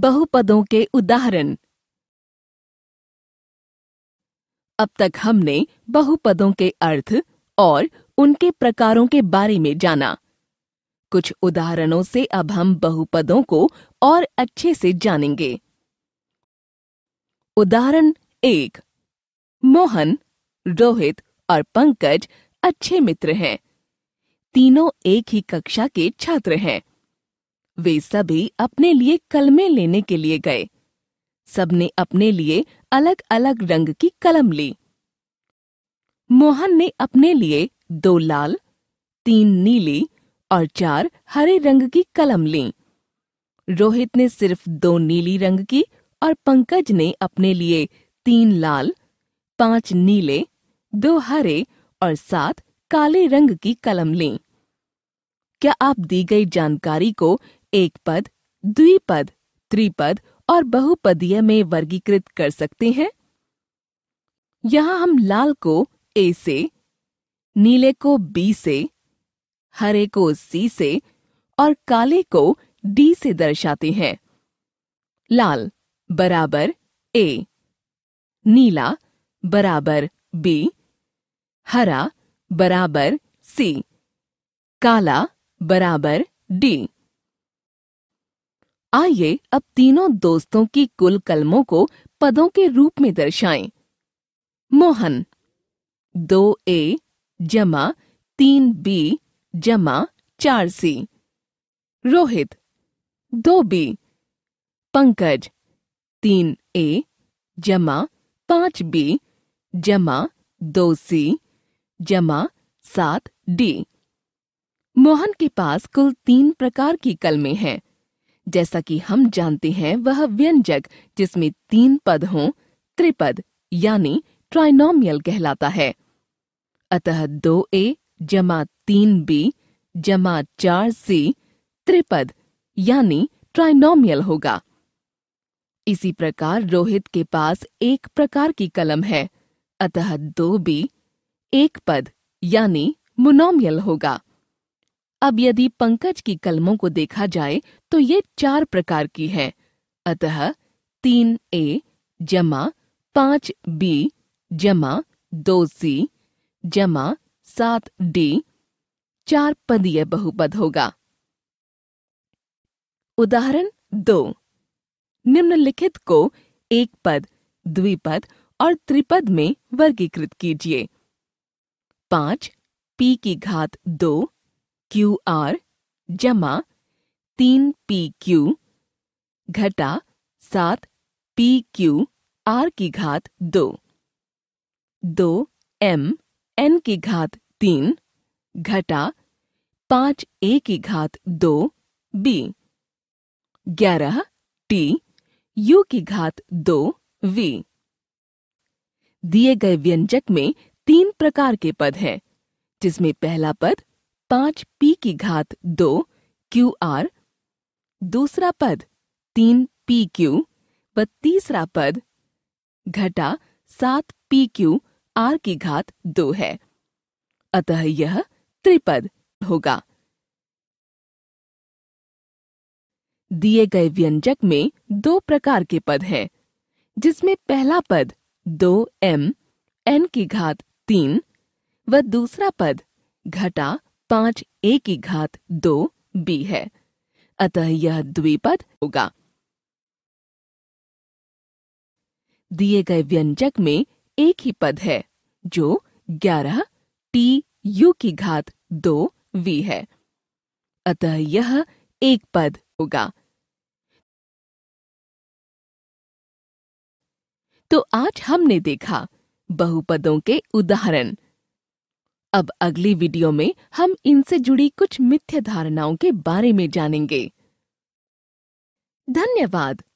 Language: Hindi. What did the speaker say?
बहुपदों के उदाहरण अब तक हमने बहुपदों के अर्थ और उनके प्रकारों के बारे में जाना कुछ उदाहरणों से अब हम बहुपदों को और अच्छे से जानेंगे उदाहरण एक मोहन रोहित और पंकज अच्छे मित्र हैं तीनों एक ही कक्षा के छात्र हैं वे सभी अपने लिए कलमे लेने के लिए गए सबने अपने लिए अलग अलग रंग की कलम ली मोहन ने अपने लिए दो लाल तीन नीली और चार हरे रंग की कलम ली रोहित ने सिर्फ दो नीली रंग की और पंकज ने अपने लिए तीन लाल पांच नीले दो हरे और सात काले रंग की कलम ली क्या आप दी गई जानकारी को एक पद द्विपद त्रिपद और बहुपदीय में वर्गीकृत कर सकते हैं यहां हम लाल को ए से नीले को बी से हरे को सी से और काले को डी से दर्शाते हैं लाल बराबर ए नीला बराबर बी हरा बराबर सी काला बराबर डी आइए अब तीनों दोस्तों की कुल कलमों को पदों के रूप में दर्शाएं। मोहन दो ए जमा तीन बी जमा चार सी रोहित दो बी पंकज तीन ए जमा पांच बी जमा दो सी जमा सात डी मोहन के पास कुल तीन प्रकार की कलमें हैं जैसा कि हम जानते हैं वह व्यंजक जिसमें तीन पद हो त्रिपद यानी ट्राइनोमियल कहलाता है अतः दो ए जमा तीन बी जमा चार सी त्रिपद यानी ट्राइनोमियल होगा इसी प्रकार रोहित के पास एक प्रकार की कलम है अतः दो बी एक पद यानी मुनोमियल होगा अब यदि पंकज की कलमों को देखा जाए तो ये चार प्रकार की है अतः तीन ए जमा पांच बी जमा दो सी जमा सात डी चार पदीय बहुपद होगा उदाहरण दो निम्नलिखित को एक पद द्विपद और त्रिपद में वर्गीकृत कीजिए पांच पी की घात दो क्यू आर जमा तीन पी क्यू घटा सात पी क्यू आर की घात दो दो एम एन की घात तीन घटा पांच ए की घात दो बी ग्यारह टी यू की घात दो वी दिए गए व्यंजक में तीन प्रकार के पद हैं जिसमें पहला पद पांच पी की घात दो क्यू आर दूसरा पद तीन पी क्यू व तीसरा पद घटा सात पी क्यू आर की घात दो है अतः यह त्रिपद होगा दिए गए व्यंजक में दो प्रकार के पद हैं जिसमें पहला पद दो एम एन की घात तीन व दूसरा पद घटा पांच ए की घात दो बी है अतः यह द्विपद होगा दिए गए व्यंजक में एक ही पद है जो ग्यारह टी यू की घात दो वी है अतः यह एक पद होगा तो आज हमने देखा बहुपदों के उदाहरण अब अगली वीडियो में हम इनसे जुड़ी कुछ मिथ्या धारणाओं के बारे में जानेंगे धन्यवाद